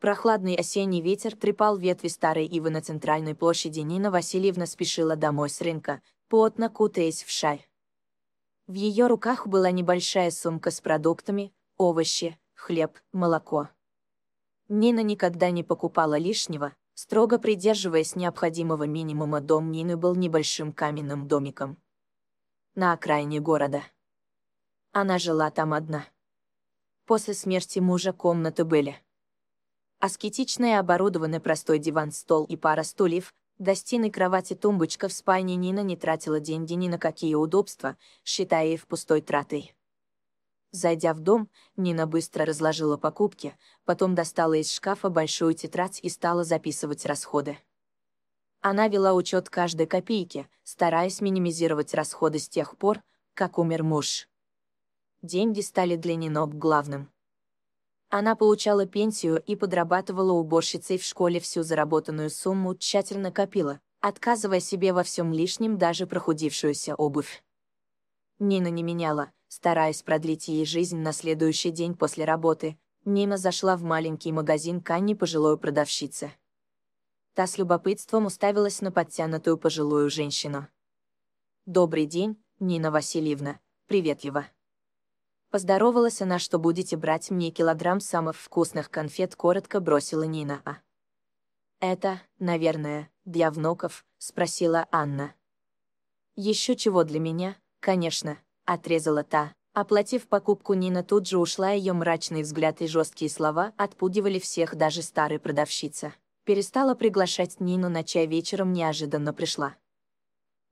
Прохладный осенний ветер трепал ветви старой ивы на центральной площади. Нина Васильевна спешила домой с рынка, плотно кутаясь в шай. В ее руках была небольшая сумка с продуктами, овощи, хлеб, молоко. Нина никогда не покупала лишнего, строго придерживаясь необходимого минимума, дом Нины был небольшим каменным домиком. На окраине города. Она жила там одна. После смерти мужа комнаты были. Аскетичное и простой диван-стол и пара стульев, до стены кровати тумбочка в спальне Нина не тратила деньги ни на какие удобства, считая их пустой тратой. Зайдя в дом, Нина быстро разложила покупки, потом достала из шкафа большую тетрадь и стала записывать расходы. Она вела учет каждой копейки, стараясь минимизировать расходы с тех пор, как умер муж. Деньги стали для Нинок главным. Она получала пенсию и подрабатывала уборщицей в школе всю заработанную сумму, тщательно копила, отказывая себе во всем лишнем даже прохудившуюся обувь. Нина не меняла, стараясь продлить ей жизнь на следующий день после работы, Нина зашла в маленький магазин к Анне пожилой продавщице. Та с любопытством уставилась на подтянутую пожилую женщину. «Добрый день, Нина Васильевна, приветливо». Поздоровалась она, что будете брать мне килограмм самых вкусных конфет, коротко бросила Нина. А. «Это, наверное, для внуков?» — спросила Анна. «Еще чего для меня, конечно», — отрезала та. Оплатив покупку, Нина тут же ушла, ее мрачный взгляд и жесткие слова отпугивали всех, даже старой продавщица. Перестала приглашать Нину на чай вечером, неожиданно пришла.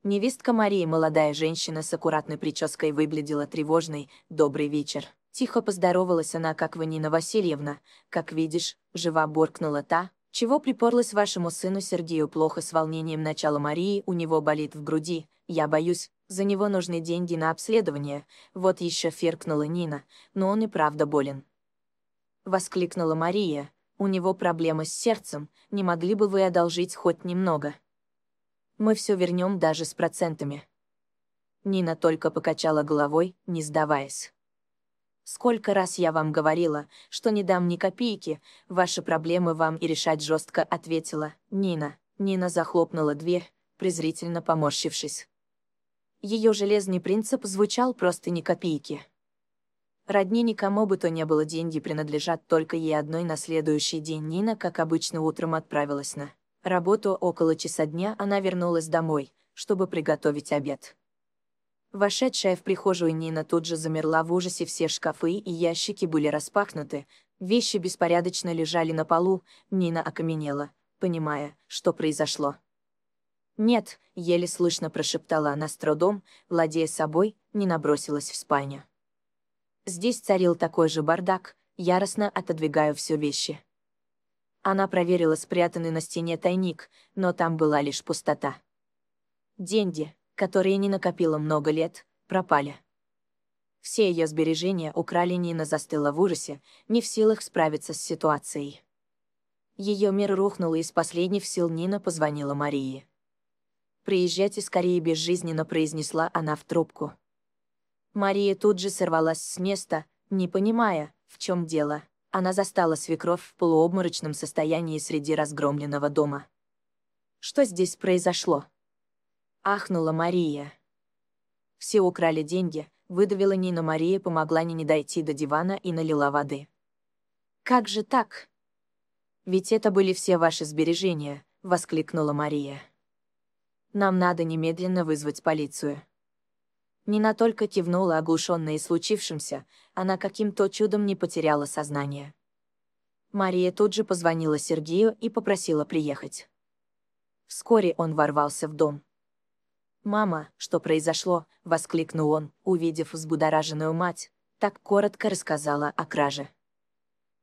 Невестка Марии, молодая женщина с аккуратной прической, выглядела тревожной. «Добрый вечер». Тихо поздоровалась она, как вы, Нина Васильевна. «Как видишь, жива Боркнула та, чего припорлась вашему сыну Сергею плохо с волнением начала Марии, у него болит в груди. Я боюсь, за него нужны деньги на обследование. Вот еще феркнула Нина, но он и правда болен. Воскликнула Мария. У него проблемы с сердцем, не могли бы вы одолжить хоть немного? Мы все вернем даже с процентами». Нина только покачала головой, не сдаваясь. «Сколько раз я вам говорила, что не дам ни копейки, ваши проблемы вам и решать жестко ответила Нина». Нина захлопнула дверь, презрительно поморщившись. Ее железный принцип звучал просто ни копейки. Родни никому бы то ни было деньги принадлежат только ей одной на следующий день Нина, как обычно, утром отправилась на Работу около часа дня она вернулась домой, чтобы приготовить обед. Вошедшая в прихожую Нина тут же замерла в ужасе, все шкафы и ящики были распахнуты, вещи беспорядочно лежали на полу, Нина окаменела, понимая, что произошло. «Нет», — еле слышно прошептала она с трудом, владея собой, не набросилась в спальню. Здесь царил такой же бардак, яростно отодвигаю все вещи. Она проверила спрятанный на стене тайник, но там была лишь пустота. Деньги, которые не накопила много лет, пропали. Все ее сбережения украли Нина застыла в ужасе, не в силах справиться с ситуацией. Ее мир рухнул, и из последних сил Нина позвонила Марии. «Приезжайте скорее», — безжизненно произнесла она в трубку. Мария тут же сорвалась с места, не понимая, в чем дело она застала свекровь в полуобморочном состоянии среди разгромленного дома. «Что здесь произошло?» Ахнула Мария. Все украли деньги, выдавила Нина Мария, помогла Нине дойти до дивана и налила воды. «Как же так?» «Ведь это были все ваши сбережения», — воскликнула Мария. «Нам надо немедленно вызвать полицию». Нина только кивнула оглушенная случившимся, она каким-то чудом не потеряла сознание. Мария тут же позвонила Сергею и попросила приехать. Вскоре он ворвался в дом. «Мама, что произошло?» — воскликнул он, увидев взбудораженную мать, так коротко рассказала о краже.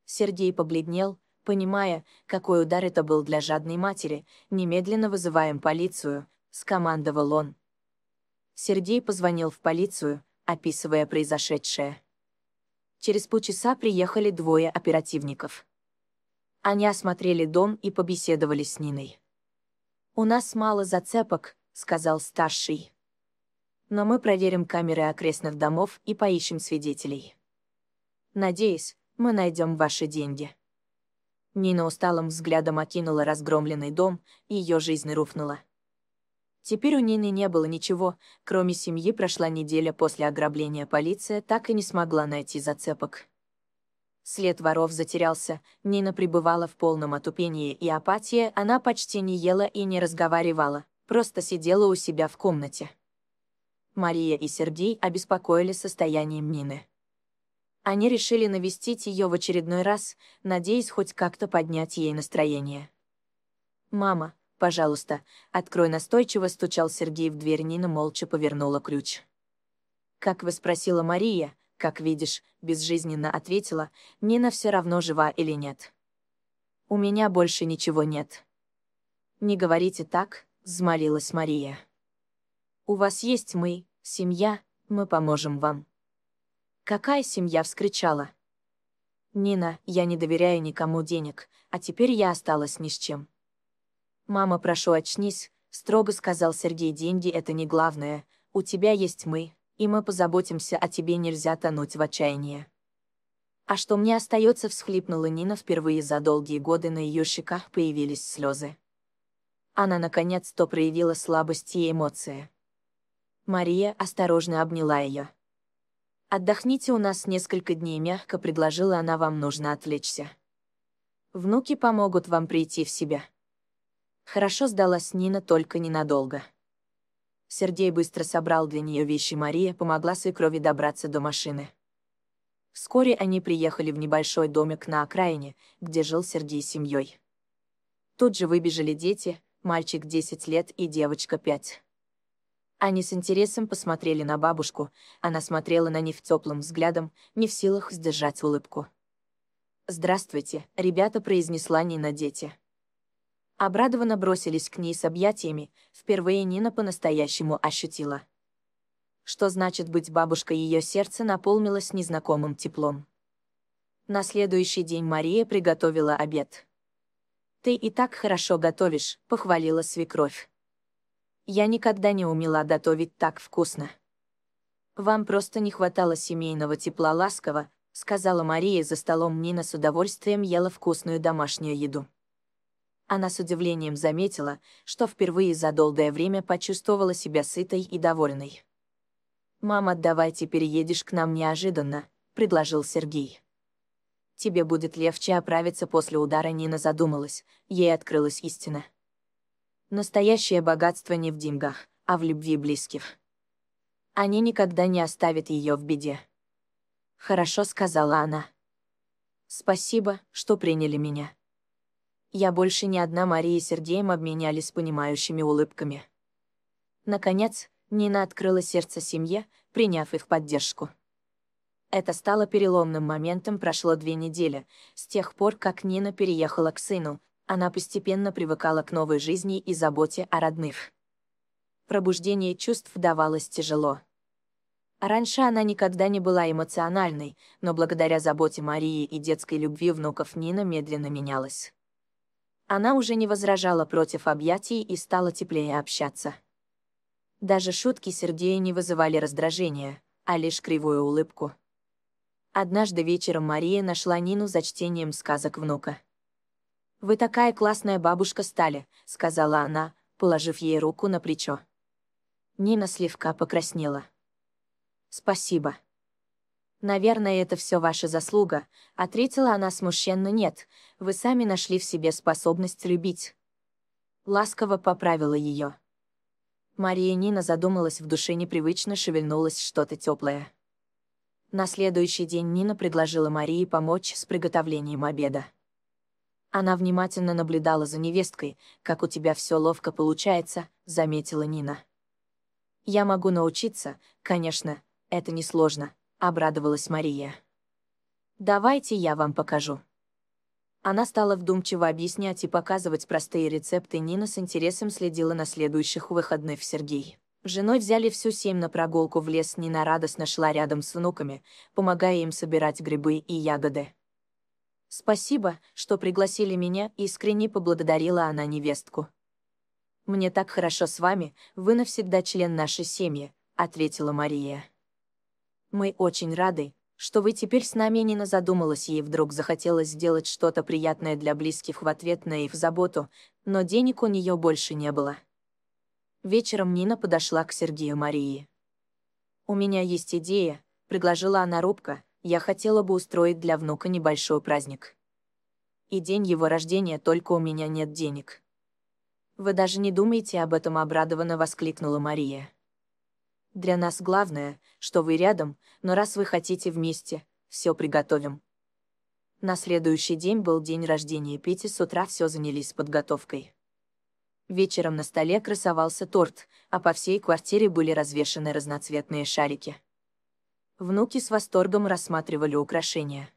Сергей побледнел, понимая, какой удар это был для жадной матери, немедленно вызываем полицию, скомандовал он, Сергей позвонил в полицию, описывая произошедшее. Через полчаса приехали двое оперативников. Они осмотрели дом и побеседовали с Ниной. «У нас мало зацепок», — сказал старший. «Но мы проверим камеры окрестных домов и поищем свидетелей. Надеюсь, мы найдем ваши деньги». Нина усталым взглядом окинула разгромленный дом, и ее жизнь рухнула. Теперь у Нины не было ничего, кроме семьи прошла неделя после ограбления полиция так и не смогла найти зацепок. След воров затерялся, Нина пребывала в полном отупении и апатии, она почти не ела и не разговаривала, просто сидела у себя в комнате. Мария и Сергей обеспокоили состоянием Нины. Они решили навестить ее в очередной раз, надеясь хоть как-то поднять ей настроение. «Мама, «Пожалуйста, открой настойчиво», — стучал Сергей в дверь, Нина молча повернула ключ. «Как вы спросила Мария, как видишь», — безжизненно ответила, «Нина все равно жива или нет». «У меня больше ничего нет». «Не говорите так», — взмолилась Мария. «У вас есть мы, семья, мы поможем вам». «Какая семья?» — вскричала. «Нина, я не доверяю никому денег, а теперь я осталась ни с чем». «Мама, прошу, очнись», — строго сказал Сергей, «деньги — это не главное, у тебя есть мы, и мы позаботимся о тебе, нельзя тонуть в отчаянии». «А что мне остается?» — всхлипнула Нина впервые за долгие годы, на ее щеках появились слезы. Она наконец-то проявила слабость и эмоции. Мария осторожно обняла ее. «Отдохните у нас несколько дней», — мягко предложила она, — «вам нужно отвлечься. Внуки помогут вам прийти в себя». Хорошо сдалась Нина только ненадолго. Сергей быстро собрал для нее вещи Мария, помогла свекрови добраться до машины. Вскоре они приехали в небольшой домик на окраине, где жил Сергей с семьей. Тут же выбежали дети, мальчик 10 лет и девочка 5. Они с интересом посмотрели на бабушку, она смотрела на них теплым взглядом, не в силах сдержать улыбку. «Здравствуйте», — ребята произнесла Нина дети обрадованно бросились к ней с объятиями, впервые Нина по-настоящему ощутила. Что значит быть бабушкой ее сердце наполнилось незнакомым теплом. На следующий день Мария приготовила обед. «Ты и так хорошо готовишь», — похвалила свекровь. «Я никогда не умела готовить так вкусно». «Вам просто не хватало семейного тепла ласково», — сказала Мария за столом Нина с удовольствием ела вкусную домашнюю еду она с удивлением заметила, что впервые за долгое время почувствовала себя сытой и довольной. «Мама, давай ты переедешь к нам неожиданно», — предложил Сергей. «Тебе будет легче оправиться после удара», — Нина задумалась, ей открылась истина. Настоящее богатство не в деньгах, а в любви близких. Они никогда не оставят ее в беде. «Хорошо», — сказала она. «Спасибо, что приняли меня». Я больше ни одна Мария и Сергеем обменялись понимающими улыбками. Наконец, Нина открыла сердце семье, приняв их поддержку. Это стало переломным моментом прошло две недели, с тех пор, как Нина переехала к сыну, она постепенно привыкала к новой жизни и заботе о родных. Пробуждение чувств давалось тяжело. Раньше она никогда не была эмоциональной, но благодаря заботе Марии и детской любви внуков Нина медленно менялась. Она уже не возражала против объятий и стала теплее общаться. Даже шутки Сергея не вызывали раздражения, а лишь кривую улыбку. Однажды вечером Мария нашла Нину за чтением сказок внука. «Вы такая классная бабушка стали», — сказала она, положив ей руку на плечо. Нина слегка покраснела. «Спасибо», «Наверное, это все ваша заслуга», — ответила она смущенно «нет, вы сами нашли в себе способность любить». Ласково поправила ее. Мария Нина задумалась в душе непривычно, шевельнулось что-то теплое. На следующий день Нина предложила Марии помочь с приготовлением обеда. Она внимательно наблюдала за невесткой, как у тебя все ловко получается, заметила Нина. Я могу научиться, конечно, это несложно, обрадовалась Мария. «Давайте я вам покажу». Она стала вдумчиво объяснять и показывать простые рецепты. Нина с интересом следила на следующих выходных в Сергей. Женой взяли всю семь на прогулку в лес. Нина радостно шла рядом с внуками, помогая им собирать грибы и ягоды. «Спасибо, что пригласили меня», — искренне поблагодарила она невестку. «Мне так хорошо с вами, вы навсегда член нашей семьи», — ответила Мария. Мы очень рады, что вы теперь с нами Нина задумалась, ей вдруг захотелось сделать что-то приятное для близких в ответ на их заботу, но денег у нее больше не было. Вечером Нина подошла к Сергею Марии. «У меня есть идея», — предложила она робко, — «я хотела бы устроить для внука небольшой праздник. И день его рождения, только у меня нет денег». «Вы даже не думаете об этом», — обрадованно воскликнула Мария. Для нас главное, что вы рядом, но раз вы хотите вместе, все приготовим. На следующий день был день рождения Пети, с утра все занялись подготовкой. Вечером на столе красовался торт, а по всей квартире были развешаны разноцветные шарики. Внуки с восторгом рассматривали украшения.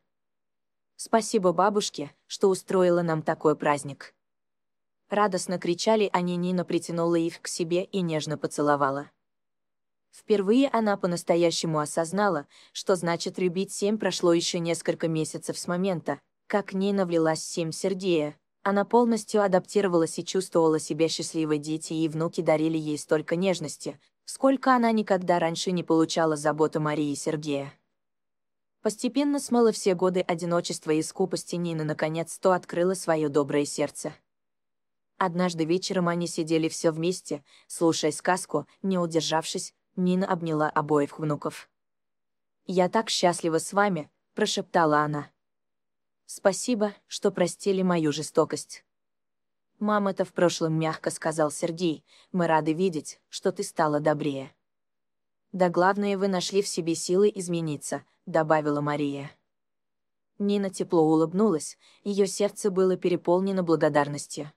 «Спасибо бабушке, что устроила нам такой праздник». Радостно кричали они, а Нина притянула их к себе и нежно поцеловала. Впервые она по-настоящему осознала, что значит любить семь прошло еще несколько месяцев с момента, как к ней навлилась семь Сергея, Она полностью адаптировалась и чувствовала себя счастливой дети, и внуки дарили ей столько нежности, сколько она никогда раньше не получала заботу Марии и Сергея. Постепенно смыла все годы одиночества и скупости Нина наконец то открыла свое доброе сердце. Однажды вечером они сидели все вместе, слушая сказку, не удержавшись, Нина обняла обоих внуков. «Я так счастлива с вами», — прошептала она. «Спасибо, что простили мою жестокость». «Мам это в прошлом мягко сказал Сергей, мы рады видеть, что ты стала добрее». «Да главное, вы нашли в себе силы измениться», — добавила Мария. Нина тепло улыбнулась, ее сердце было переполнено благодарностью.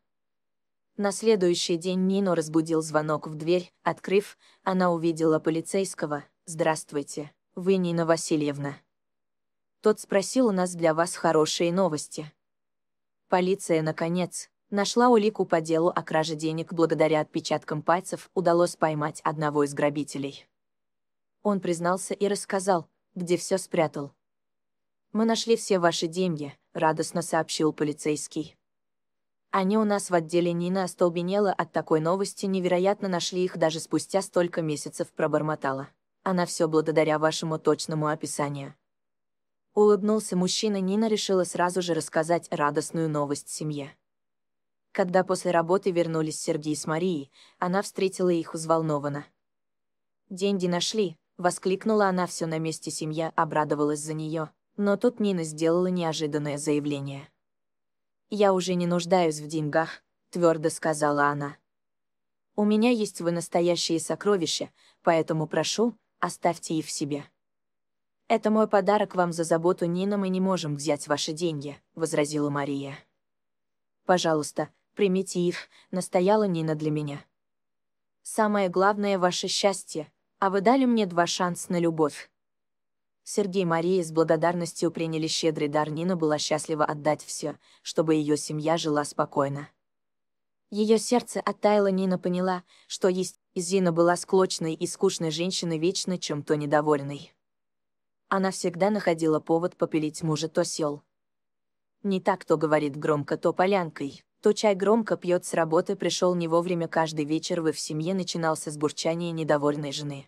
На следующий день Нино разбудил звонок в дверь, открыв, она увидела полицейского. «Здравствуйте, вы Нина Васильевна». Тот спросил у нас для вас хорошие новости. Полиция, наконец, нашла улику по делу о краже денег благодаря отпечаткам пальцев удалось поймать одного из грабителей. Он признался и рассказал, где все спрятал. «Мы нашли все ваши деньги», — радостно сообщил полицейский. Они у нас в отделе Нина остолбенела от такой новости, невероятно нашли их даже спустя столько месяцев пробормотала. Она все благодаря вашему точному описанию. Улыбнулся мужчина, Нина решила сразу же рассказать радостную новость семье. Когда после работы вернулись Сергей с Марией, она встретила их взволнованно. «Деньги нашли», — воскликнула она все на месте семья, обрадовалась за нее, но тут Нина сделала неожиданное заявление. «Я уже не нуждаюсь в деньгах», — твердо сказала она. «У меня есть вы настоящие сокровища, поэтому прошу, оставьте их себе». «Это мой подарок вам за заботу Нина, мы не можем взять ваши деньги», — возразила Мария. «Пожалуйста, примите их», — настояла Нина для меня. «Самое главное — ваше счастье, а вы дали мне два шанса на любовь. Сергей Мария с благодарностью приняли щедрый дар Нина была счастлива отдать все, чтобы ее семья жила спокойно. Ее сердце оттаяло, Нина поняла, что есть Зина была склочной и скучной женщиной, вечно чем-то недовольной. Она всегда находила повод попилить мужа то сел. Не так то говорит громко, то полянкой, то чай громко пьет с работы, пришел не вовремя каждый вечер вы в семье начинался с бурчания недовольной жены.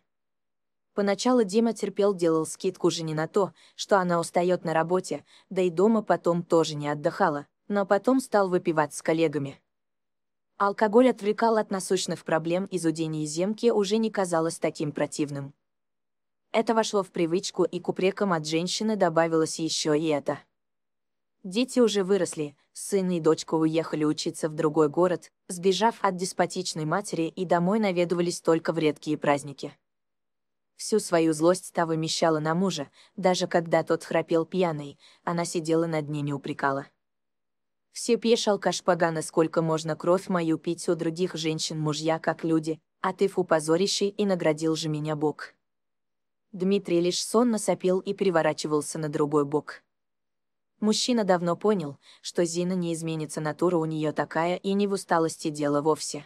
Поначалу Дима терпел, делал скидку жене на то, что она устает на работе, да и дома потом тоже не отдыхала, но потом стал выпивать с коллегами. Алкоголь отвлекал от насущных проблем и изудения земки уже не казалось таким противным. Это вошло в привычку, и к упрекам от женщины добавилось еще и это. Дети уже выросли, сын и дочка уехали учиться в другой город, сбежав от деспотичной матери и домой наведывались только в редкие праздники. Всю свою злость та вымещала на мужа, даже когда тот храпел пьяный, она сидела над ней не упрекала. Все пьешь алкаш погано, сколько можно кровь мою пить у других женщин мужья, как люди, а ты фу позорищий и наградил же меня Бог. Дмитрий лишь сонно сопел и переворачивался на другой бок. Мужчина давно понял, что Зина не изменится, натура у нее такая и не в усталости дело вовсе.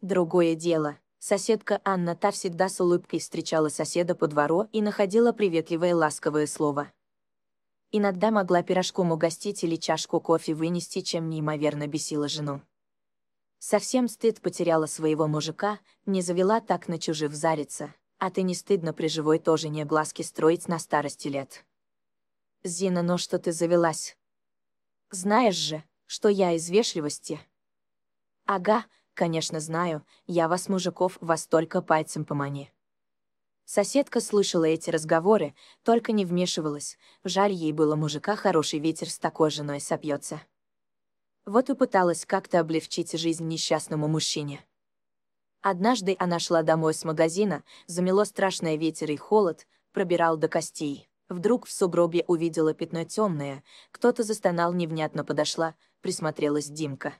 Другое дело — Соседка Анна та всегда с улыбкой встречала соседа по двору и находила приветливое ласковое слово. Иногда могла пирожком угостить или чашку кофе вынести, чем неимоверно бесила жену. Совсем стыд потеряла своего мужика, не завела так на чужих зариться, а ты не стыдно при живой тоже не глазки строить на старости лет. Зина, но ну что ты завелась? Знаешь же, что я из вежливости. Ага, Конечно, знаю, я вас, мужиков, вас только пальцем помани. Соседка слышала эти разговоры, только не вмешивалась. Жаль ей было мужика, хороший ветер с такой женой сопьется. Вот и пыталась как-то облегчить жизнь несчастному мужчине. Однажды она шла домой с магазина, замело страшное ветер и холод, пробирал до костей. Вдруг в сугробе увидела пятно темное, кто-то застонал невнятно подошла, присмотрелась Димка.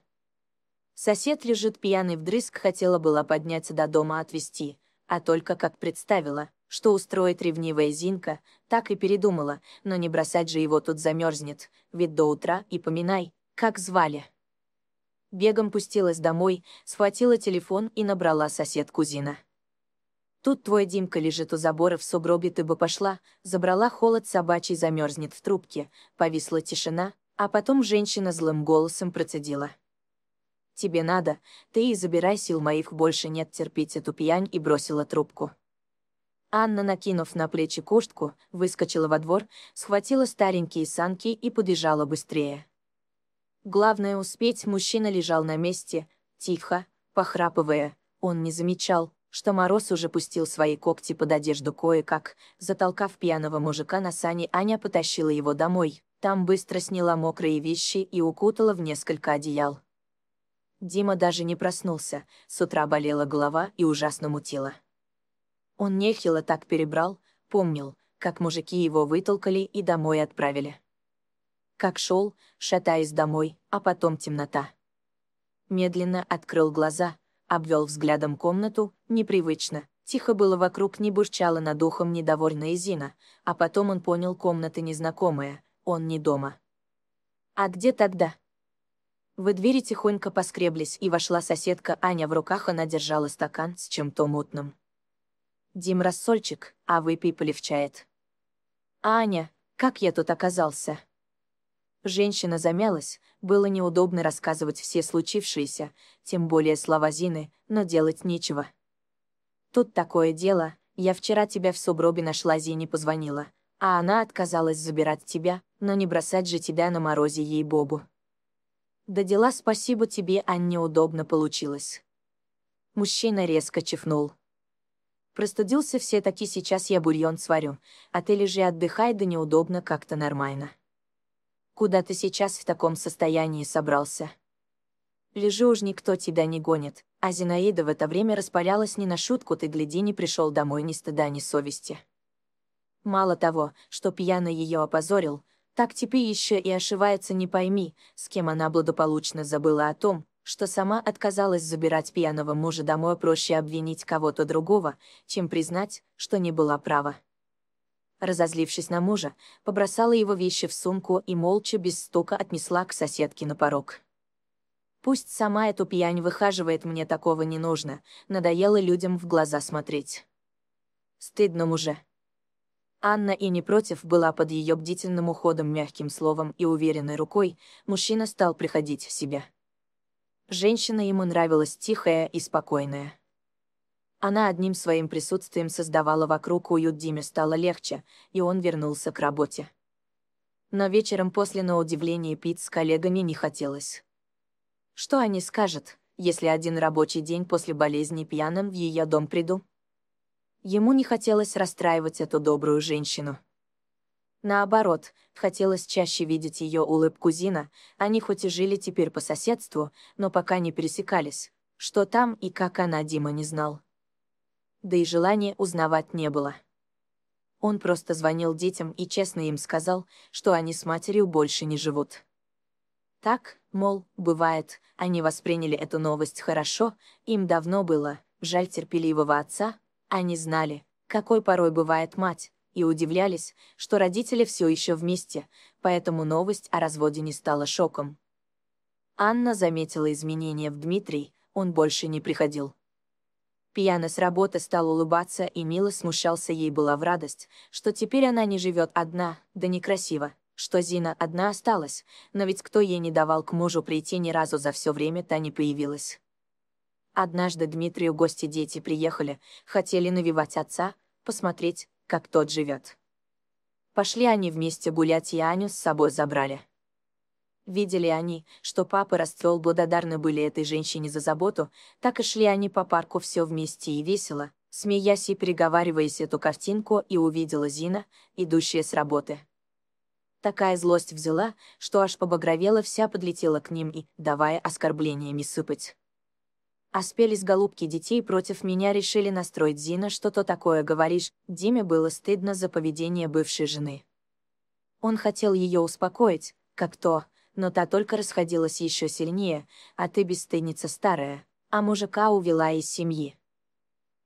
Сосед лежит пьяный вдрызг, хотела была подняться до дома отвезти, а только как представила, что устроит ревнивая Зинка, так и передумала, но не бросать же его тут замерзнет, ведь до утра и поминай, как звали. Бегом пустилась домой, схватила телефон и набрала сосед кузина. Тут твой Димка лежит у забора в сугробе, ты бы пошла, забрала холод собачий, замерзнет в трубке, повисла тишина, а потом женщина злым голосом процедила тебе надо, ты и забирай сил моих больше нет терпеть эту пьянь» и бросила трубку. Анна, накинув на плечи куртку, выскочила во двор, схватила старенькие санки и побежала быстрее. Главное успеть, мужчина лежал на месте, тихо, похрапывая, он не замечал, что Мороз уже пустил свои когти под одежду кое-как, затолкав пьяного мужика на сани, Аня потащила его домой. Там быстро сняла мокрые вещи и укутала в несколько одеял. Дима даже не проснулся, с утра болела голова и ужасно мутила. Он нехило так перебрал, помнил, как мужики его вытолкали и домой отправили. Как шел, шатаясь домой, а потом темнота. Медленно открыл глаза, обвел взглядом комнату, непривычно, тихо было вокруг, не бурчала над ухом недовольная Зина, а потом он понял, комната незнакомая, он не дома. «А где тогда?» В двери тихонько поскреблись, и вошла соседка Аня, в руках она держала стакан с чем-то мутным. «Дим рассольчик, а выпей полегчает». «Аня, как я тут оказался?» Женщина замялась, было неудобно рассказывать все случившиеся, тем более слова Зины, но делать нечего. «Тут такое дело, я вчера тебя в субробе нашла, Зине позвонила, а она отказалась забирать тебя, но не бросать же тебя на морозе ей-бобу». Да дела спасибо тебе, Анне, удобно получилось. Мужчина резко чихнул. Простудился все таки сейчас я бульон сварю, а ты лежи отдыхай, да неудобно как-то нормально. Куда ты сейчас в таком состоянии собрался? Лежи уж никто тебя не гонит, а Зинаида в это время распалялась не на шутку, ты гляди, не пришел домой ни стыда, ни совести. Мало того, что пьяно ее опозорил, так теперь еще и ошивается не пойми, с кем она благополучно забыла о том, что сама отказалась забирать пьяного мужа домой проще обвинить кого-то другого, чем признать, что не была права. Разозлившись на мужа, побросала его вещи в сумку и молча без стука отнесла к соседке на порог. Пусть сама эту пьянь выхаживает, мне такого не нужно, надоело людям в глаза смотреть. Стыдно уже. Анна и не против была под ее бдительным уходом мягким словом и уверенной рукой, мужчина стал приходить в себя. Женщина ему нравилась тихая и спокойная. Она одним своим присутствием создавала вокруг уют Диме стало легче, и он вернулся к работе. Но вечером после на удивление пить с коллегами не хотелось. Что они скажут, если один рабочий день после болезни пьяным в ее дом приду? Ему не хотелось расстраивать эту добрую женщину. Наоборот, хотелось чаще видеть ее улыбку Зина, они хоть и жили теперь по соседству, но пока не пересекались. Что там и как она Дима не знал. Да и желания узнавать не было. Он просто звонил детям и честно им сказал, что они с матерью больше не живут. Так, мол, бывает, они восприняли эту новость хорошо, им давно было, жаль терпеливого отца, они знали, какой порой бывает мать, и удивлялись, что родители все еще вместе, поэтому новость о разводе не стала шоком. Анна заметила изменения в Дмитрии, он больше не приходил. Пьяный с работы стал улыбаться, и мило смущался ей была в радость, что теперь она не живет одна, да некрасиво, что Зина одна осталась, но ведь кто ей не давал к мужу прийти ни разу за все время та не появилась. Однажды Дмитрию гости дети приехали, хотели навивать отца, посмотреть, как тот живет. Пошли они вместе гулять и Аню с собой забрали. Видели они, что папа расцвел благодарны были этой женщине за заботу, так и шли они по парку все вместе и весело, смеясь и переговариваясь эту картинку, и увидела Зина, идущая с работы. Такая злость взяла, что аж побагровела вся подлетела к ним и, давая оскорблениями сыпать. А спелись голубки детей против меня решили настроить Зина, что то такое говоришь, Диме было стыдно за поведение бывшей жены. Он хотел ее успокоить, как то, но та только расходилась еще сильнее, а ты бесстыдница старая, а мужика увела из семьи.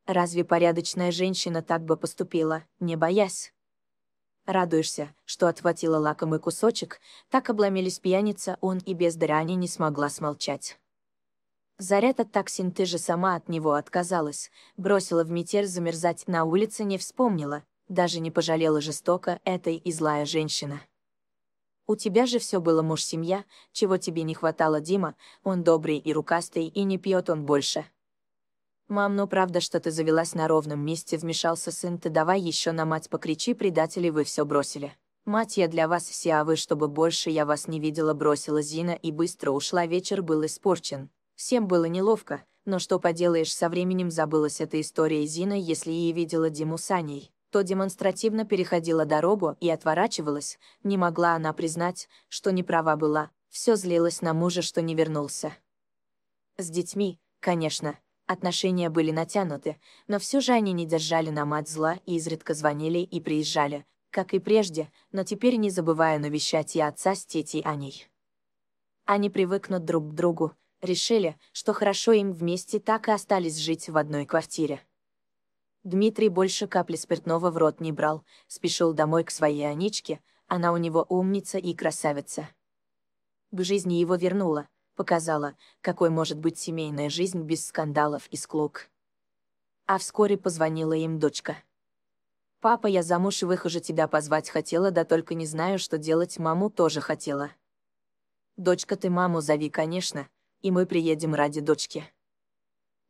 Разве порядочная женщина так бы поступила, не боясь? Радуешься, что отхватила лакомый кусочек, так обломились пьяница, он и без дряни не смогла смолчать. Заряд от токсин ты же сама от него отказалась, бросила в метель замерзать на улице не вспомнила, даже не пожалела жестоко этой и злая женщина. У тебя же все было муж-семья, чего тебе не хватало, Дима, он добрый и рукастый, и не пьет он больше. «Мам, ну правда, что ты завелась на ровном месте», — вмешался сын, «ты давай еще на мать покричи, предатели вы все бросили». «Мать, я для вас все, а вы, чтобы больше я вас не видела», — бросила Зина и быстро ушла, вечер был испорчен. Всем было неловко, но что поделаешь, со временем забылась эта история Зина, если и видела Диму с Аней, то демонстративно переходила дорогу и отворачивалась, не могла она признать, что не права была, все злилась на мужа, что не вернулся. С детьми, конечно, отношения были натянуты, но все же они не держали на мать зла и изредка звонили и приезжали, как и прежде, но теперь не забывая навещать и отца с тетей Аней. Они привыкнут друг к другу, решили, что хорошо им вместе так и остались жить в одной квартире. Дмитрий больше капли спиртного в рот не брал, спешил домой к своей Аничке, она у него умница и красавица. К жизни его вернула, показала, какой может быть семейная жизнь без скандалов и склок. А вскоре позвонила им дочка. «Папа, я замуж и выхожу тебя позвать хотела, да только не знаю, что делать, маму тоже хотела». «Дочка, ты маму зови, конечно, и мы приедем ради дочки.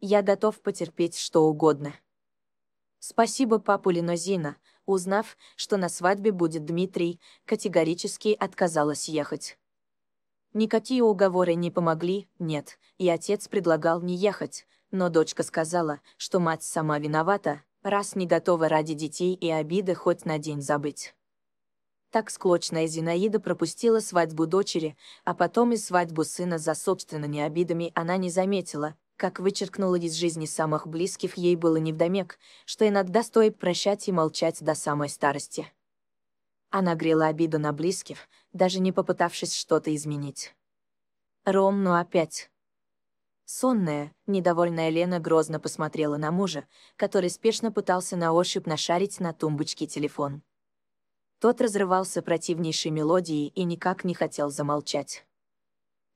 Я готов потерпеть что угодно. Спасибо папу Зина, узнав, что на свадьбе будет Дмитрий, категорически отказалась ехать. Никакие уговоры не помогли, нет, и отец предлагал не ехать, но дочка сказала, что мать сама виновата, раз не готова ради детей и обиды хоть на день забыть. Так склочная Зинаида пропустила свадьбу дочери, а потом и свадьбу сына за собственными обидами она не заметила, как вычеркнула из жизни самых близких, ей было невдомек, что иногда стоит прощать и молчать до самой старости. Она грела обиду на близких, даже не попытавшись что-то изменить. Ром, ну опять. Сонная, недовольная Лена грозно посмотрела на мужа, который спешно пытался на ощупь нашарить на тумбочке телефон. Тот разрывался противнейшей мелодией и никак не хотел замолчать.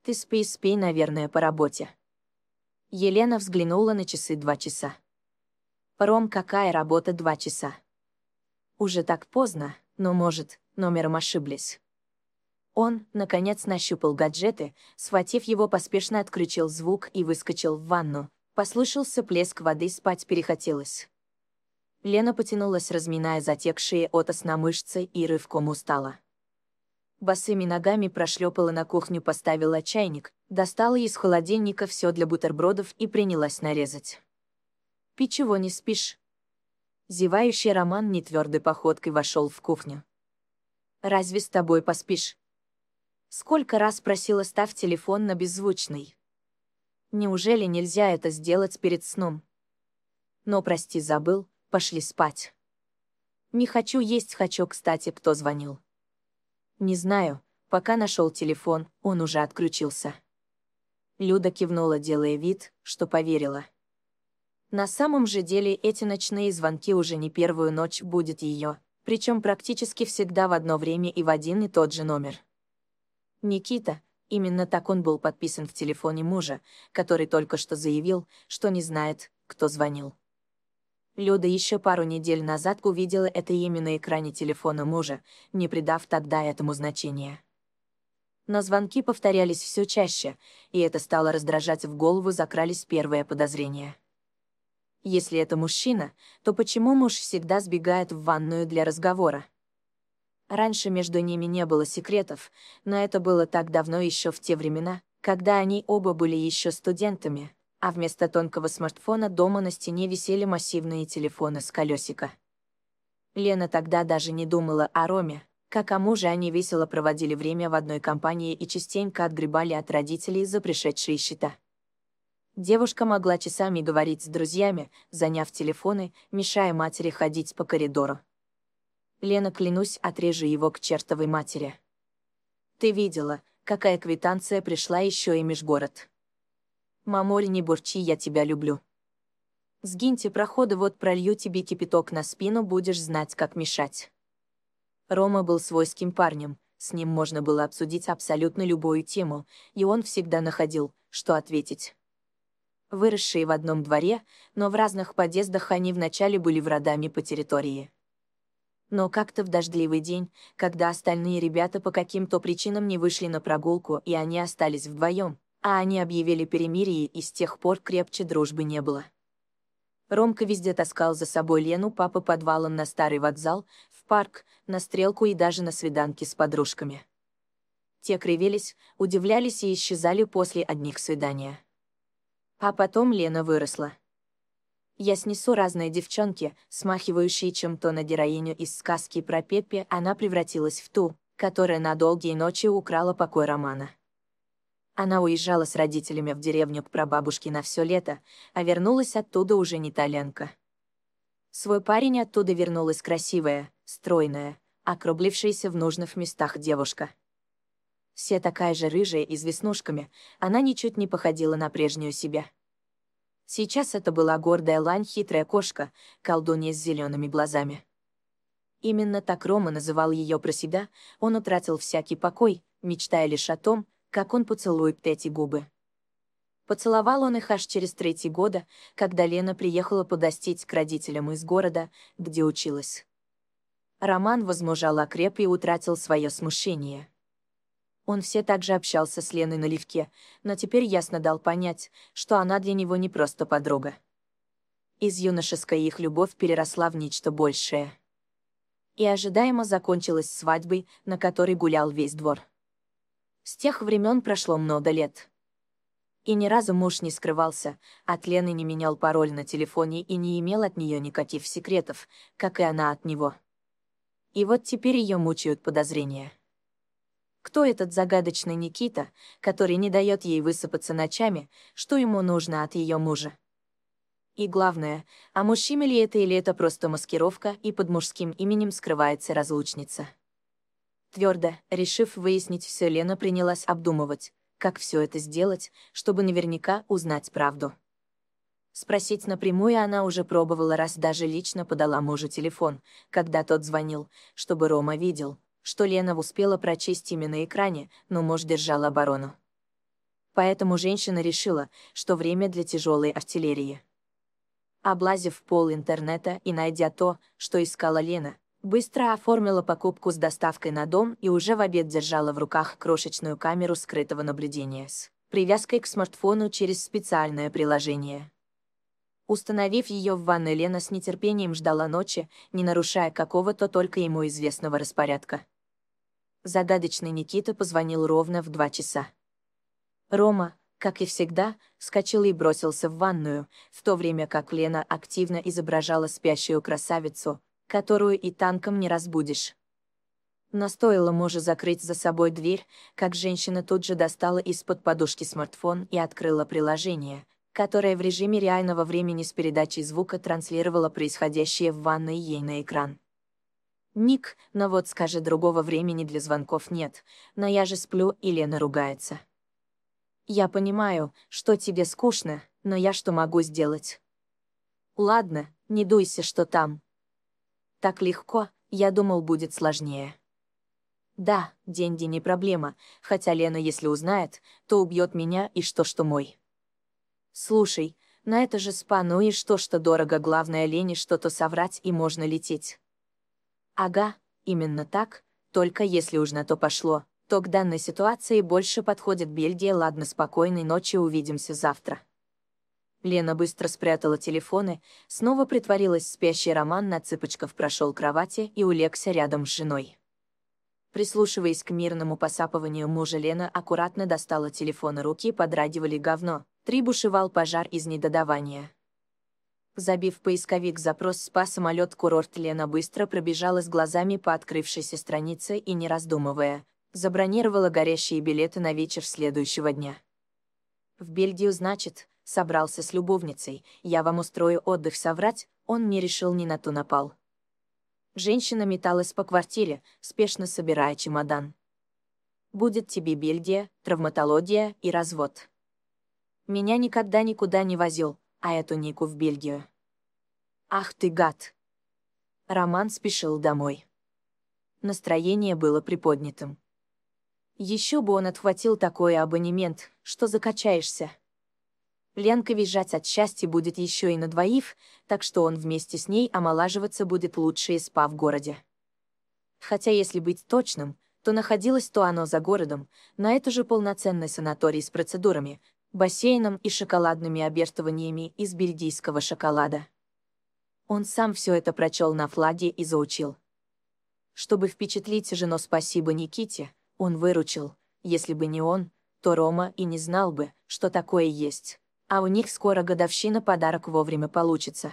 «Ты спи, спи, наверное, по работе». Елена взглянула на часы два часа. Паром какая работа два часа?» «Уже так поздно, но, может, номером ошиблись». Он, наконец, нащупал гаджеты, схватив его, поспешно отключил звук и выскочил в ванну. Послышался плеск воды, спать перехотелось. Лена потянулась, разминая затекшие от сна мышцы, и рывком устала. Босыми ногами прошлепала на кухню, поставила чайник, достала из холодильника все для бутербродов и принялась нарезать. «Ты чего не спишь?» Зевающий Роман нетвердой походкой вошел в кухню. «Разве с тобой поспишь?» Сколько раз просила став телефон на беззвучный. Неужели нельзя это сделать перед сном? Но, прости, забыл, Пошли спать. Не хочу есть, хочу, кстати, кто звонил. Не знаю, пока нашел телефон, он уже отключился. Люда кивнула, делая вид, что поверила. На самом же деле эти ночные звонки уже не первую ночь будет ее, причем практически всегда в одно время и в один и тот же номер. Никита, именно так он был подписан в телефоне мужа, который только что заявил, что не знает, кто звонил. Люда еще пару недель назад увидела это имя на экране телефона мужа, не придав тогда этому значения. Но звонки повторялись все чаще, и это стало раздражать в голову закрались первые подозрения. Если это мужчина, то почему муж всегда сбегает в ванную для разговора? Раньше между ними не было секретов, но это было так давно еще в те времена, когда они оба были еще студентами а вместо тонкого смартфона дома на стене висели массивные телефоны с колесика. Лена тогда даже не думала о Роме, как о муже они весело проводили время в одной компании и частенько отгребали от родителей за пришедшие счета. Девушка могла часами говорить с друзьями, заняв телефоны, мешая матери ходить по коридору. Лена, клянусь, отрежу его к чертовой матери. Ты видела, какая квитанция пришла еще и межгород. Мамори, не бурчи, я тебя люблю. Сгиньте проходы, вот пролью тебе кипяток на спину, будешь знать, как мешать. Рома был свойским парнем, с ним можно было обсудить абсолютно любую тему, и он всегда находил, что ответить. Выросшие в одном дворе, но в разных подъездах они вначале были в родами по территории. Но как-то в дождливый день, когда остальные ребята по каким-то причинам не вышли на прогулку и они остались вдвоем, а они объявили перемирие, и с тех пор крепче дружбы не было. Ромка везде таскал за собой Лену папа подвалом на старый вокзал, в парк, на стрелку и даже на свиданки с подружками. Те кривились, удивлялись и исчезали после одних свидания. А потом Лена выросла. Я снесу разные девчонки, смахивающие чем-то на героиню из сказки про Пеппи, она превратилась в ту, которая на долгие ночи украла покой Романа. Она уезжала с родителями в деревню к прабабушке на все лето, а вернулась оттуда уже не Таленка. Свой парень оттуда вернулась красивая, стройная, округлившаяся в нужных местах девушка. Все такая же рыжая и с веснушками, она ничуть не походила на прежнюю себя. Сейчас это была гордая лань, хитрая кошка, колдунья с зелеными глазами. Именно так Рома называл ее про себя, он утратил всякий покой, мечтая лишь о том, как он поцелует эти губы. Поцеловал он их аж через третий года, когда Лена приехала подостить к родителям из города, где училась. Роман возмужал окреп и утратил свое смущение. Он все так же общался с Леной наливке, но теперь ясно дал понять, что она для него не просто подруга. Из юношеской их любовь переросла в нечто большее. И ожидаемо закончилась свадьбой, на которой гулял весь двор. С тех времен прошло много лет. И ни разу муж не скрывался, от Лены не менял пароль на телефоне и не имел от нее никаких секретов, как и она от него. И вот теперь ее мучают подозрения. Кто этот загадочный Никита, который не дает ей высыпаться ночами, что ему нужно от ее мужа? И главное, а мужчина ли это или это просто маскировка, и под мужским именем скрывается разлучница? Твердо, решив выяснить все, Лена принялась обдумывать, как все это сделать, чтобы наверняка узнать правду. Спросить напрямую она уже пробовала раз даже лично подала мужу телефон, когда тот звонил, чтобы Рома видел, что Лена успела прочесть именно экране, но муж держал оборону. Поэтому женщина решила, что время для тяжелой артиллерии. Облазив пол интернета и найдя то, что искала Лена, Быстро оформила покупку с доставкой на дом и уже в обед держала в руках крошечную камеру скрытого наблюдения с привязкой к смартфону через специальное приложение. Установив ее в ванной, Лена с нетерпением ждала ночи, не нарушая какого-то только ему известного распорядка. Загадочный Никита позвонил ровно в два часа. Рома, как и всегда, скачал и бросился в ванную, в то время как Лена активно изображала спящую красавицу, которую и танком не разбудишь. Но стоило мужу закрыть за собой дверь, как женщина тут же достала из-под подушки смартфон и открыла приложение, которое в режиме реального времени с передачей звука транслировало происходящее в ванной ей на экран. «Ник, но вот скажи, другого времени для звонков нет, но я же сплю, и Лена ругается». «Я понимаю, что тебе скучно, но я что могу сделать?» «Ладно, не дуйся, что там, так легко, я думал, будет сложнее. Да, деньги не проблема, хотя Лена, если узнает, то убьет меня и что, что мой. Слушай, на это же спа, ну и что, что дорого, главное Лене что-то соврать и можно лететь. Ага, именно так, только если уж на то пошло, то к данной ситуации больше подходит Бельгия, ладно, спокойной ночи, увидимся завтра. Лена быстро спрятала телефоны, снова притворилась спящий Роман на цыпочках прошел кровати и улегся рядом с женой. Прислушиваясь к мирному посапыванию мужа, Лена аккуратно достала телефоны руки подрадивали говно. Три пожар из недодавания. Забив поисковик запрос «СПА самолет-курорт», Лена быстро пробежала с глазами по открывшейся странице и, не раздумывая, забронировала горящие билеты на вечер следующего дня. В Бельгию, значит, собрался с любовницей, я вам устрою отдых соврать, он не решил ни на ту напал. Женщина металась по квартире, спешно собирая чемодан. «Будет тебе бельдия, травматология и развод. Меня никогда никуда не возил, а эту Нику в Бельгию. Ах ты гад!» Роман спешил домой. Настроение было приподнятым. Еще бы он отхватил такой абонемент, что закачаешься. Ленка визжать от счастья будет еще и на двоих, так что он вместе с ней омолаживаться будет лучшее спа в городе. Хотя, если быть точным, то находилось то оно за городом, на это же полноценный санаторий с процедурами, бассейном и шоколадными обертываниями из бельгийского шоколада. Он сам все это прочел на флаге и заучил. Чтобы впечатлить жену спасибо Никите, он выручил, если бы не он, то Рома и не знал бы, что такое есть. А у них скоро годовщина подарок вовремя получится.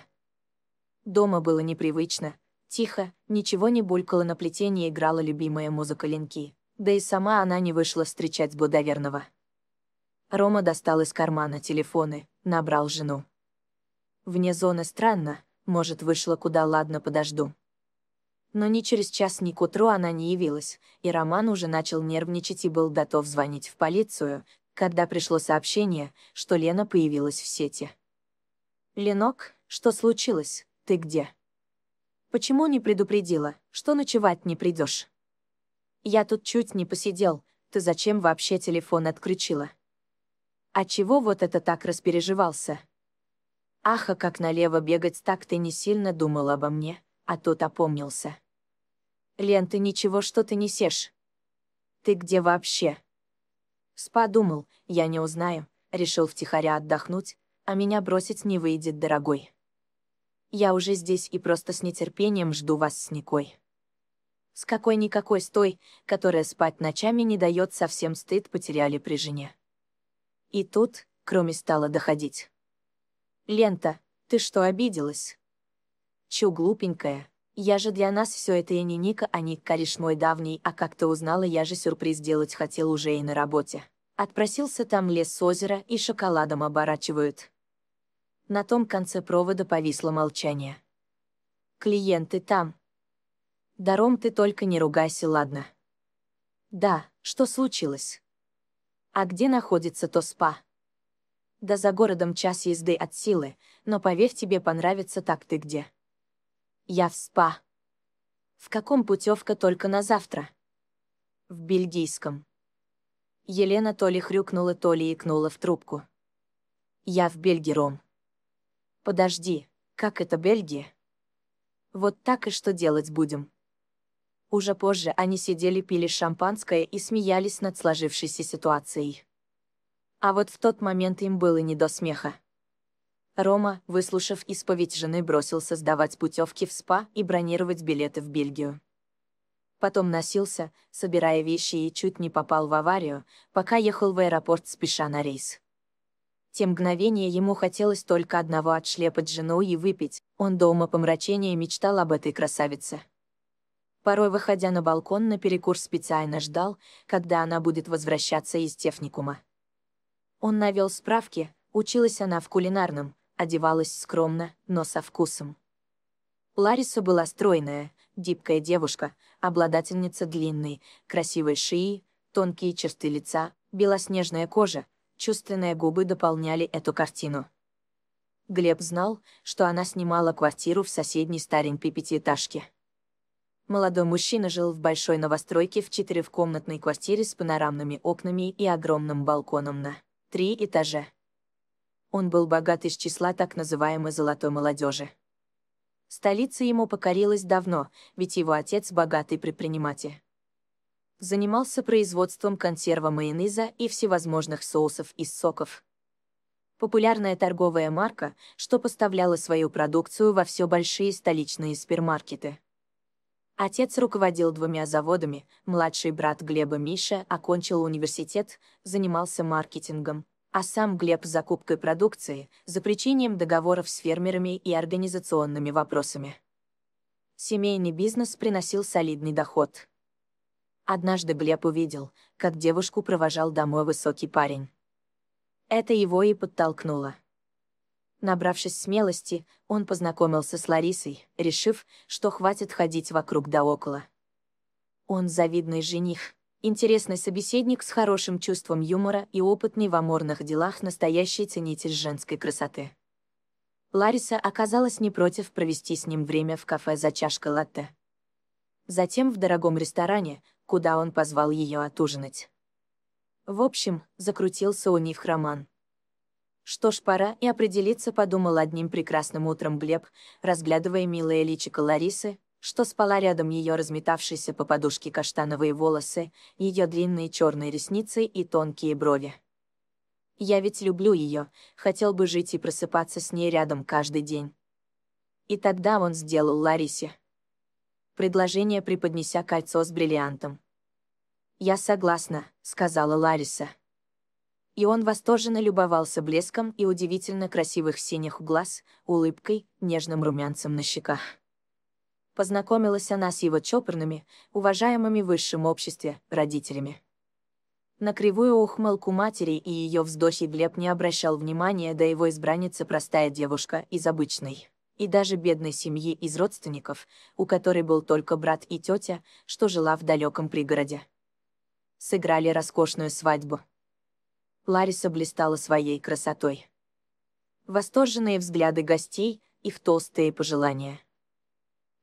Дома было непривычно, тихо, ничего не булькало на плетении играла любимая музыка Ленки. Да и сама она не вышла встречать Будоверного. Рома достал из кармана телефоны, набрал жену. Вне зоны странно, может, вышла куда, ладно, подожду. Но ни через час, ни к утру она не явилась, и Роман уже начал нервничать и был готов звонить в полицию, когда пришло сообщение, что Лена появилась в сети. «Ленок, что случилось? Ты где?» «Почему не предупредила, что ночевать не придешь? «Я тут чуть не посидел, ты зачем вообще телефон отключила?» «А чего вот это так распереживался?» Аха, как налево бегать, так ты не сильно думал обо мне, а тут опомнился. «Лен, ты ничего, что ты несешь?» «Ты где вообще?» Сподумал, я не узнаю, решил втихаря отдохнуть, а меня бросить не выйдет, дорогой. Я уже здесь и просто с нетерпением жду вас с Никой. С какой-никакой стой, которая спать ночами не дает совсем стыд, потеряли при жене. И тут, кроме стала доходить. «Лента, ты что, обиделась?» «Чу глупенькая, я же для нас все это и не Ника, а Ник кореш мой давний, а как то узнала, я же сюрприз делать хотел уже и на работе. Отпросился там лес с озера и шоколадом оборачивают. На том конце провода повисло молчание. Клиенты там. Даром ты только не ругайся, ладно? Да, что случилось? А где находится то спа? Да за городом час езды от силы, но поверь тебе понравится так ты где. Я в СПА. В каком путевка только на завтра? В бельгийском. Елена то ли хрюкнула, то ли икнула в трубку. Я в Бельгером. Подожди, как это Бельгия? Вот так и что делать будем. Уже позже они сидели, пили шампанское и смеялись над сложившейся ситуацией. А вот в тот момент им было не до смеха. Рома, выслушав исповедь жены, бросился сдавать путевки в СПА и бронировать билеты в Бельгию. Потом носился, собирая вещи и чуть не попал в аварию, пока ехал в аэропорт спеша на рейс. Те мгновения ему хотелось только одного отшлепать жену и выпить, он до умопомрачения мечтал об этой красавице. Порой, выходя на балкон на перекур специально ждал, когда она будет возвращаться из техникума. Он навел справки, училась она в кулинарном, одевалась скромно, но со вкусом. Лариса была стройная, гибкая девушка, обладательница длинной, красивой шеи, тонкие черты лица, белоснежная кожа, чувственные губы дополняли эту картину. Глеб знал, что она снимала квартиру в соседней старенькой пятиэтажке. Молодой мужчина жил в большой новостройке в четырехкомнатной квартире с панорамными окнами и огромным балконом на три этажа он был богат из числа так называемой «золотой молодежи». Столица ему покорилась давно, ведь его отец – богатый предприниматель. Занимался производством консерва майонеза и всевозможных соусов из соков. Популярная торговая марка, что поставляла свою продукцию во все большие столичные супермаркеты. Отец руководил двумя заводами, младший брат Глеба Миша окончил университет, занимался маркетингом, а сам Глеб с закупкой продукции, за причинением договоров с фермерами и организационными вопросами. Семейный бизнес приносил солидный доход. Однажды Глеб увидел, как девушку провожал домой высокий парень. Это его и подтолкнуло. Набравшись смелости, он познакомился с Ларисой, решив, что хватит ходить вокруг да около. Он завидный жених интересный собеседник с хорошим чувством юмора и опытный в аморных делах настоящий ценитель женской красоты. Лариса оказалась не против провести с ним время в кафе за чашкой латте. Затем в дорогом ресторане, куда он позвал ее отужинать. В общем, закрутился у них роман. Что ж, пора и определиться, подумал одним прекрасным утром Глеб, разглядывая милое личико Ларисы, что спала рядом ее разметавшиеся по подушке каштановые волосы, ее длинные черные ресницы и тонкие брови. Я ведь люблю ее, хотел бы жить и просыпаться с ней рядом каждый день. И тогда он сделал Ларисе. Предложение преподнеся кольцо с бриллиантом. «Я согласна», — сказала Лариса. И он восторженно любовался блеском и удивительно красивых синих глаз, улыбкой, нежным румянцем на щеках познакомилась она с его чопорными, уважаемыми в высшем обществе, родителями. На кривую ухмылку матери и ее вздохи Глеб не обращал внимания, да его избранница простая девушка из обычной и даже бедной семьи из родственников, у которой был только брат и тетя, что жила в далеком пригороде. Сыграли роскошную свадьбу. Лариса блистала своей красотой. Восторженные взгляды гостей, и в толстые пожелания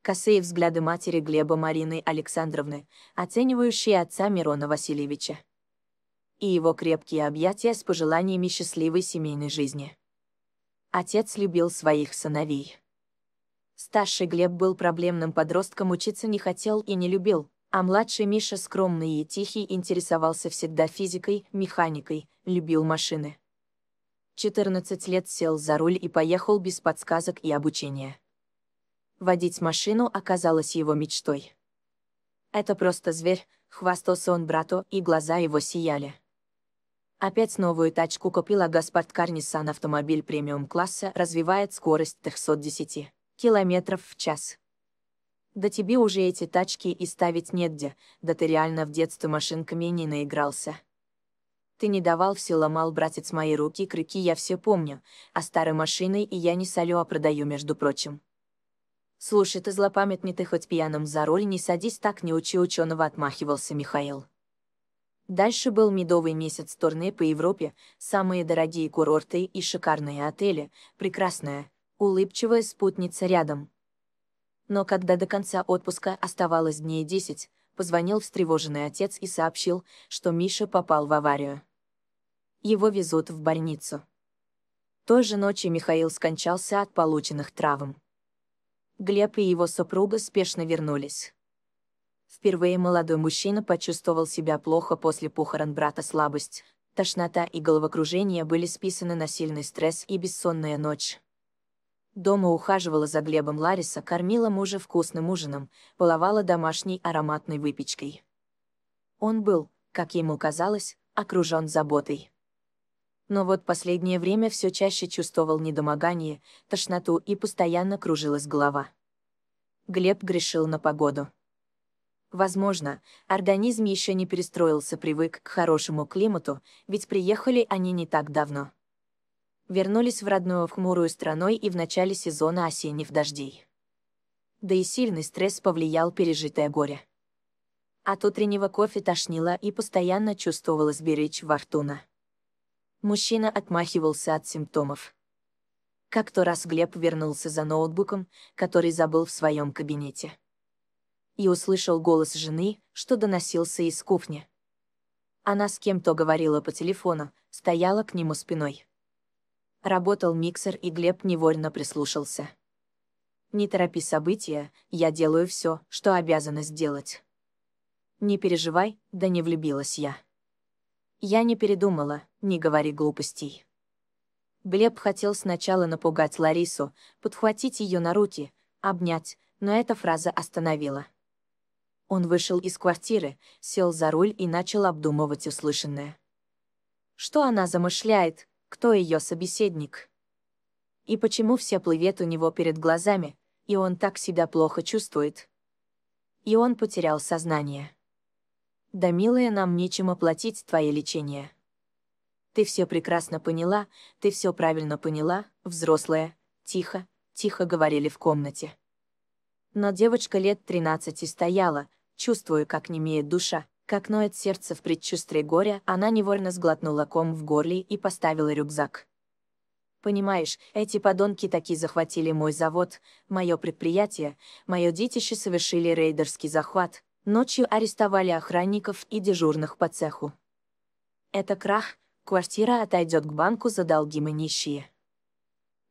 косые взгляды матери Глеба Марины Александровны, оценивающие отца Мирона Васильевича. И его крепкие объятия с пожеланиями счастливой семейной жизни. Отец любил своих сыновей. Старший Глеб был проблемным подростком, учиться не хотел и не любил, а младший Миша скромный и тихий интересовался всегда физикой, механикой, любил машины. 14 лет сел за руль и поехал без подсказок и обучения. Водить машину оказалось его мечтой. «Это просто зверь», — хвастался он брату, и глаза его сияли. Опять новую тачку купила Гаспорткар Ниссан автомобиль премиум-класса, развивает скорость 310 километров в час. Да тебе уже эти тачки и ставить негде, да ты реально в детстве машинками не наигрался. Ты не давал все ломал, братец, мои руки, крюки я все помню, а старой машиной и я не солю, а продаю, между прочим. «Слушай, ты злопамятный, ты хоть пьяным за руль не садись, так не учи ученого», — отмахивался Михаил. Дальше был медовый месяц турне по Европе, самые дорогие курорты и шикарные отели, прекрасная, улыбчивая спутница рядом. Но когда до конца отпуска оставалось дней десять, позвонил встревоженный отец и сообщил, что Миша попал в аварию. Его везут в больницу. Той же ночью Михаил скончался от полученных травм. Глеб и его супруга спешно вернулись. Впервые молодой мужчина почувствовал себя плохо после похорон брата слабость. Тошнота и головокружение были списаны на сильный стресс и бессонная ночь. Дома ухаживала за Глебом Лариса, кормила мужа вкусным ужином, половала домашней ароматной выпечкой. Он был, как ему казалось, окружен заботой но вот последнее время все чаще чувствовал недомогание, тошноту и постоянно кружилась голова. Глеб грешил на погоду. Возможно, организм еще не перестроился, привык к хорошему климату, ведь приехали они не так давно. Вернулись в родную хмурую страной и в начале сезона осенних дождей. Да и сильный стресс повлиял пережитое горе. От утреннего кофе тошнило и постоянно чувствовалось беречь во ртуна. Мужчина отмахивался от симптомов. Как-то раз Глеб вернулся за ноутбуком, который забыл в своем кабинете. И услышал голос жены, что доносился из кухни. Она с кем-то говорила по телефону, стояла к нему спиной. Работал миксер, и Глеб невольно прислушался. «Не торопи события, я делаю все, что обязана сделать». «Не переживай, да не влюбилась я». «Я не передумала, не говори глупостей». Глеб хотел сначала напугать Ларису, подхватить ее на руки, обнять, но эта фраза остановила. Он вышел из квартиры, сел за руль и начал обдумывать услышанное. Что она замышляет, кто ее собеседник? И почему все плывет у него перед глазами, и он так себя плохо чувствует? И он потерял сознание. «Да, милая, нам нечем оплатить твое лечение», ты все прекрасно поняла, ты все правильно поняла, взрослая, тихо, тихо говорили в комнате. Но девочка лет 13 стояла, чувствуя, как немеет душа, как ноет сердце в предчувствии горя, она невольно сглотнула ком в горле и поставила рюкзак. Понимаешь, эти подонки таки захватили мой завод, мое предприятие, мое детище совершили рейдерский захват, ночью арестовали охранников и дежурных по цеху. Это крах, Квартира отойдет к банку за долги мы нищие.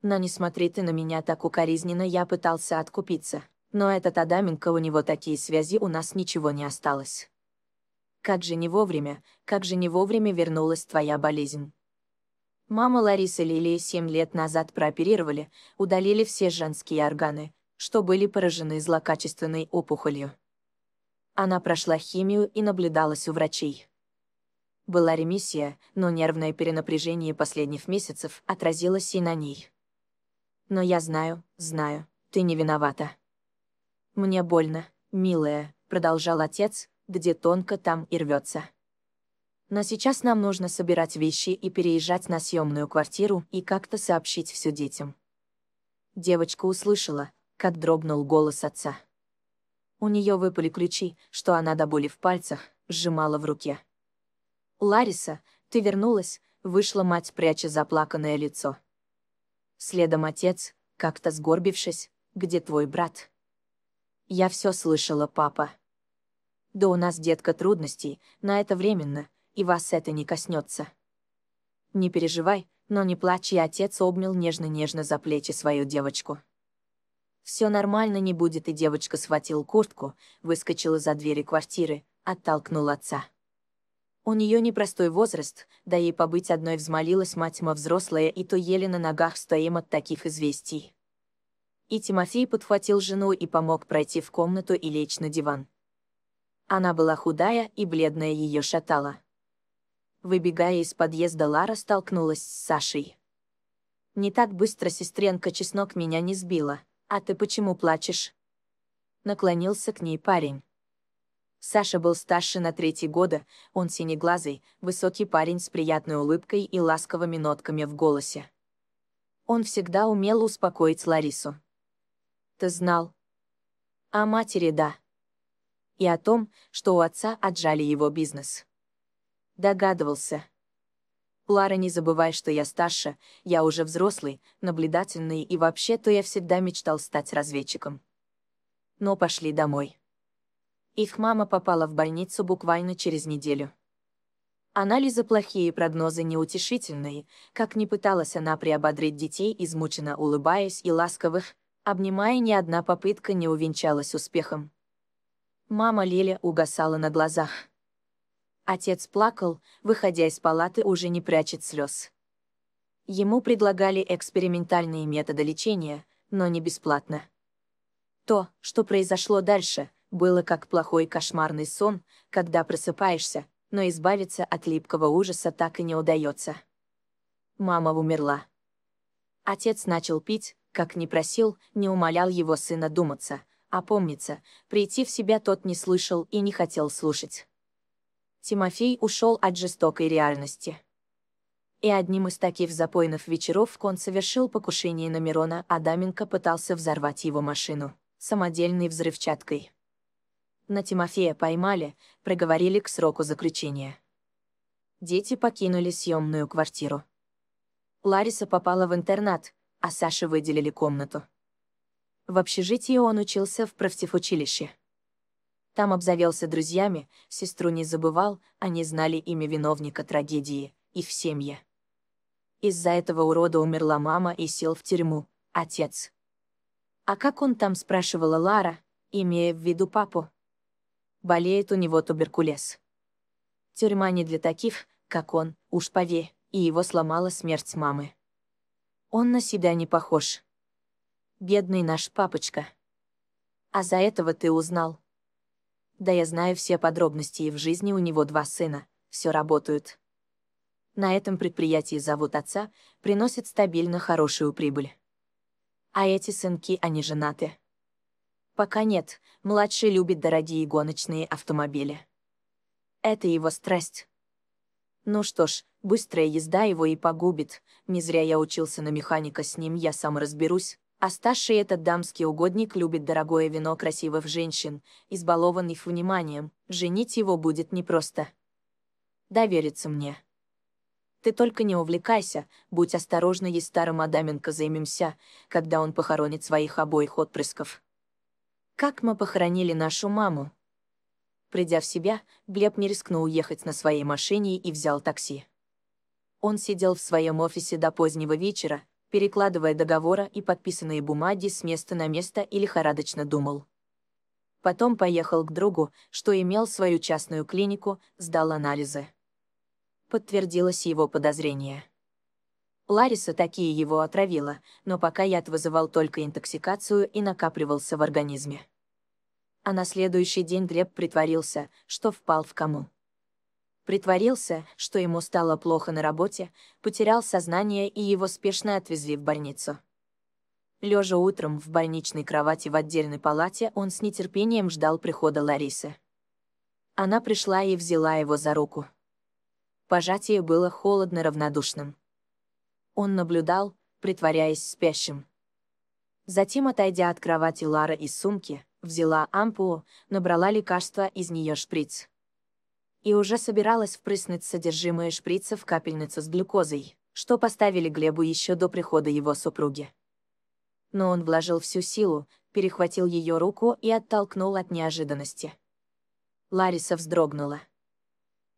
Но не смотри ты на меня так укоризненно, я пытался откупиться. Но этот Адаменко, у него такие связи, у нас ничего не осталось. Как же не вовремя, как же не вовремя вернулась твоя болезнь. Мама Ларисы Лилии семь лет назад прооперировали, удалили все женские органы, что были поражены злокачественной опухолью. Она прошла химию и наблюдалась у врачей была ремиссия, но нервное перенапряжение последних месяцев отразилось и на ней. Но я знаю, знаю, ты не виновата. Мне больно, милая, продолжал отец, где тонко там и рвется. Но сейчас нам нужно собирать вещи и переезжать на съемную квартиру и как-то сообщить все детям. Девочка услышала, как дрогнул голос отца. У нее выпали ключи, что она до боли в пальцах сжимала в руке. «Лариса, ты вернулась», — вышла мать, пряча заплаканное лицо. Следом отец, как-то сгорбившись, «Где твой брат?» «Я все слышала, папа». «Да у нас, детка, трудностей, на это временно, и вас это не коснется. «Не переживай, но не плачь», и отец обнял нежно-нежно за плечи свою девочку. Все нормально не будет», и девочка схватил куртку, выскочила за двери квартиры, оттолкнула отца. У нее непростой возраст, да ей побыть одной взмолилась мать ма взрослая и то еле на ногах стоим от таких известий. И Тимофей подхватил жену и помог пройти в комнату и лечь на диван. Она была худая, и бледная ее шатала. Выбегая из подъезда, Лара столкнулась с Сашей. «Не так быстро, сестренка, чеснок меня не сбила. А ты почему плачешь?» Наклонился к ней парень. Саша был старше на третьи года, он синеглазый, высокий парень с приятной улыбкой и ласковыми нотками в голосе. Он всегда умел успокоить Ларису. «Ты знал?» «О матери, да. И о том, что у отца отжали его бизнес». «Догадывался». «Лара, не забывай, что я старше, я уже взрослый, наблюдательный и вообще-то я всегда мечтал стать разведчиком». «Но пошли домой». Их мама попала в больницу буквально через неделю. Анализы плохие, прогнозы неутешительные, как ни пыталась она приободрить детей, измученно улыбаясь и ласковых, обнимая ни одна попытка не увенчалась успехом. Мама Лиля угасала на глазах. Отец плакал, выходя из палаты уже не прячет слез. Ему предлагали экспериментальные методы лечения, но не бесплатно. То, что произошло дальше — было как плохой кошмарный сон, когда просыпаешься, но избавиться от липкого ужаса так и не удается. Мама умерла. Отец начал пить, как не просил, не умолял его сына думаться, а помнится, прийти в себя тот не слышал и не хотел слушать. Тимофей ушел от жестокой реальности. И одним из таких запойных вечеров он совершил покушение на Мирона, а Даменко пытался взорвать его машину самодельной взрывчаткой. На Тимофея поймали, приговорили к сроку заключения. Дети покинули съемную квартиру. Лариса попала в интернат, а Саше выделили комнату. В общежитии он учился в профтехучилище. Там обзавелся друзьями, сестру не забывал, они знали имя виновника трагедии, их в Из-за этого урода умерла мама и сел в тюрьму, отец. А как он там спрашивала Лара, имея в виду папу? болеет у него туберкулез. Тюрьма не для таких, как он, уж поверь, и его сломала смерть мамы. Он на себя не похож. Бедный наш папочка. А за этого ты узнал. Да я знаю все подробности, и в жизни у него два сына, все работают. На этом предприятии зовут отца, приносит стабильно хорошую прибыль. А эти сынки, они женаты. Пока нет, младший любит дорогие гоночные автомобили. Это его страсть. Ну что ж, быстрая езда его и погубит. Не зря я учился на механика, с ним я сам разберусь. А старший этот дамский угодник любит дорогое вино красивых женщин, избалованных вниманием. Женить его будет непросто. Довериться мне. Ты только не увлекайся, будь осторожна, и старым Адаменко займемся, когда он похоронит своих обоих отпрысков как мы похоронили нашу маму. Придя в себя, Глеб не рискнул ехать на своей машине и взял такси. Он сидел в своем офисе до позднего вечера, перекладывая договора и подписанные бумаги с места на место и лихорадочно думал. Потом поехал к другу, что имел свою частную клинику, сдал анализы. Подтвердилось его подозрение. Лариса такие его отравила, но пока яд вызывал только интоксикацию и накапливался в организме. А на следующий день Глеб притворился, что впал в кому. Притворился, что ему стало плохо на работе, потерял сознание и его спешно отвезли в больницу. Лежа утром в больничной кровати в отдельной палате, он с нетерпением ждал прихода Ларисы. Она пришла и взяла его за руку. Пожатие было холодно равнодушным. Он наблюдал, притворяясь спящим. Затем, отойдя от кровати Лара из сумки, взяла ампулу, набрала лекарство, из нее шприц. И уже собиралась впрыснуть содержимое шприца в капельницу с глюкозой, что поставили Глебу еще до прихода его супруги. Но он вложил всю силу, перехватил ее руку и оттолкнул от неожиданности. Лариса вздрогнула.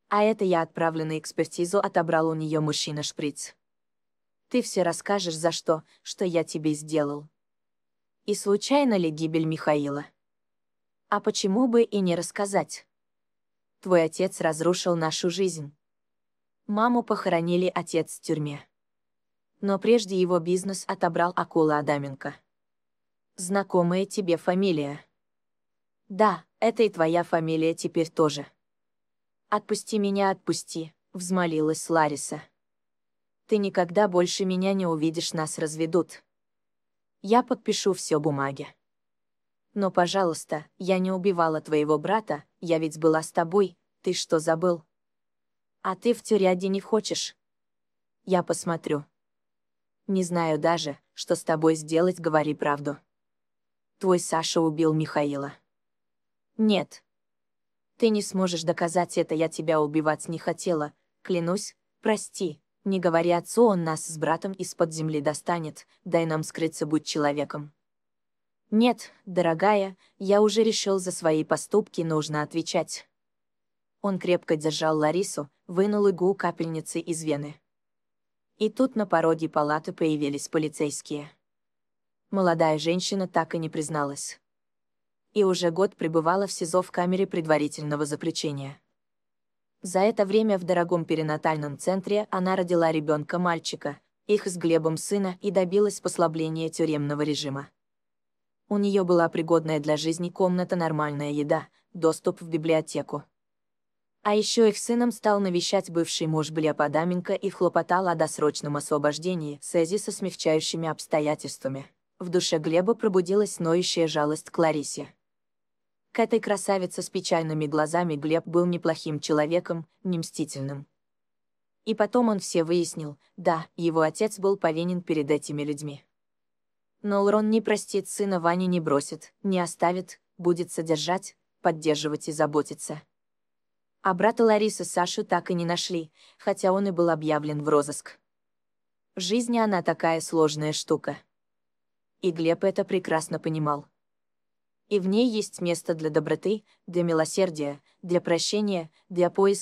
А это я отправлю на экспертизу, отобрал у нее мужчина шприц. Ты все расскажешь за что, что я тебе сделал. И случайно ли гибель Михаила? А почему бы и не рассказать? Твой отец разрушил нашу жизнь. Маму похоронили отец в тюрьме. Но прежде его бизнес отобрал акула Адаменко. Знакомая тебе фамилия. Да, это и твоя фамилия теперь тоже. «Отпусти меня, отпусти», — взмолилась Лариса. «Ты никогда больше меня не увидишь, нас разведут. Я подпишу все бумаги». Но, пожалуйста, я не убивала твоего брата, я ведь была с тобой, ты что забыл? А ты в тюряде не хочешь? Я посмотрю. Не знаю даже, что с тобой сделать, говори правду. Твой Саша убил Михаила. Нет. Ты не сможешь доказать это, я тебя убивать не хотела, клянусь, прости, не говори отцу, он нас с братом из-под земли достанет, дай нам скрыться, будь человеком. «Нет, дорогая, я уже решил за свои поступки, нужно отвечать». Он крепко держал Ларису, вынул иглу капельницы из вены. И тут на пороге палаты появились полицейские. Молодая женщина так и не призналась. И уже год пребывала в СИЗО в камере предварительного заключения. За это время в дорогом перинатальном центре она родила ребенка мальчика, их с Глебом сына и добилась послабления тюремного режима. У нее была пригодная для жизни комната, нормальная еда, доступ в библиотеку. А еще их сыном стал навещать бывший муж Бляпа и хлопотал о досрочном освобождении Сэзи со смягчающими обстоятельствами. В душе Глеба пробудилась ноющая жалость к Ларисе. К этой красавице с печальными глазами Глеб был неплохим человеком, не мстительным. И потом он все выяснил, да, его отец был повинен перед этими людьми. Но Лрон не простит сына Вани не бросит, не оставит, будет содержать, поддерживать и заботиться. А брата Ларисы Сашу так и не нашли, хотя он и был объявлен в розыск. В жизни она такая сложная штука. И Глеб это прекрасно понимал. И в ней есть место для доброты, для милосердия, для прощения, для поиска